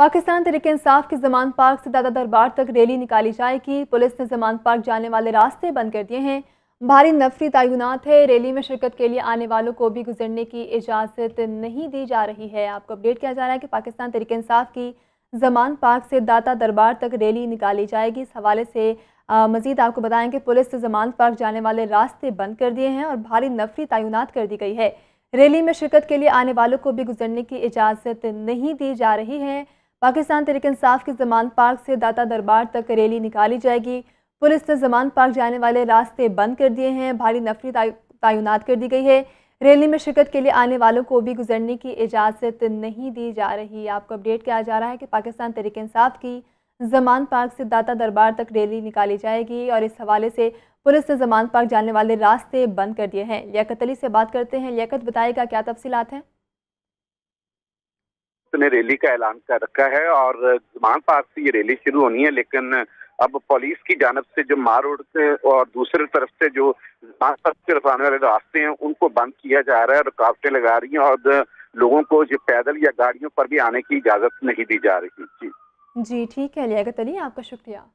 पाकिस्तान तरीके इंसाफ की जमान पार्क से दादा दरबार तक रैली निकाली जाएगी पुलिस ने जमान पार्क जाने वाले रास्ते बंद कर दिए हैं भारी नफरी तयनत है रैली में शिरकत के लिए आने वालों को भी गुजरने की इजाज़त नहीं दी जा रही है आपको अपडेट किया जा रहा है कि पाकिस्तान तरीके इंसाफ की जमान पार्क से दाता दरबार तक रैली निकाली जाएगी इस हवाले से मजीद आपको बताएं कि पुलिस ने जमान पार्क जाने वाले रास्ते बंद कर दिए हैं और भारी नफरी तयनत कर दी गई है रैली में शिरकत के लिए आने वालों को भी गुजरने की इजाज़त नहीं दी जा रही है पाकिस्तान तरीक इंसाफ के जमान पार्क से दाता दरबार तक रैली निकाली जाएगी पुलिस ने जमान पार्क जाने वाले रास्ते बंद कर दिए हैं भारी नफरी तैनात कर दी गई है रैली में शिरकत के लिए आने वालों को भी गुजरने की इजाज़त नहीं दी जा रही आपको अपडेट किया जा रहा है कि पाकिस्तान तरीक इंसाफ की जमान पार्क से दाता दरबार तक रैली निकाली जाएगी और इस हवाले से पुलिस ने जमान पार्क जाने वाले रास्ते बंद कर दिए हैं लियाकत अली से बात करते हैं लियाकत बताएगा क्या तफसीत हैं ने रैली का ऐलान कर रखा है और जमान पार्क से ये रैली शुरू होनी है लेकिन अब पुलिस की जानब से जो मार रोड से और दूसरी तरफ से जो जमान पार्क से आने वाले रास्ते हैं उनको बंद किया जा रहा है रुकावटें लगा रही हैं और लोगों को जो पैदल या गाड़ियों पर भी आने की इजाजत नहीं दी जा रही जी जी ठीक है लिया तली आपका शुक्रिया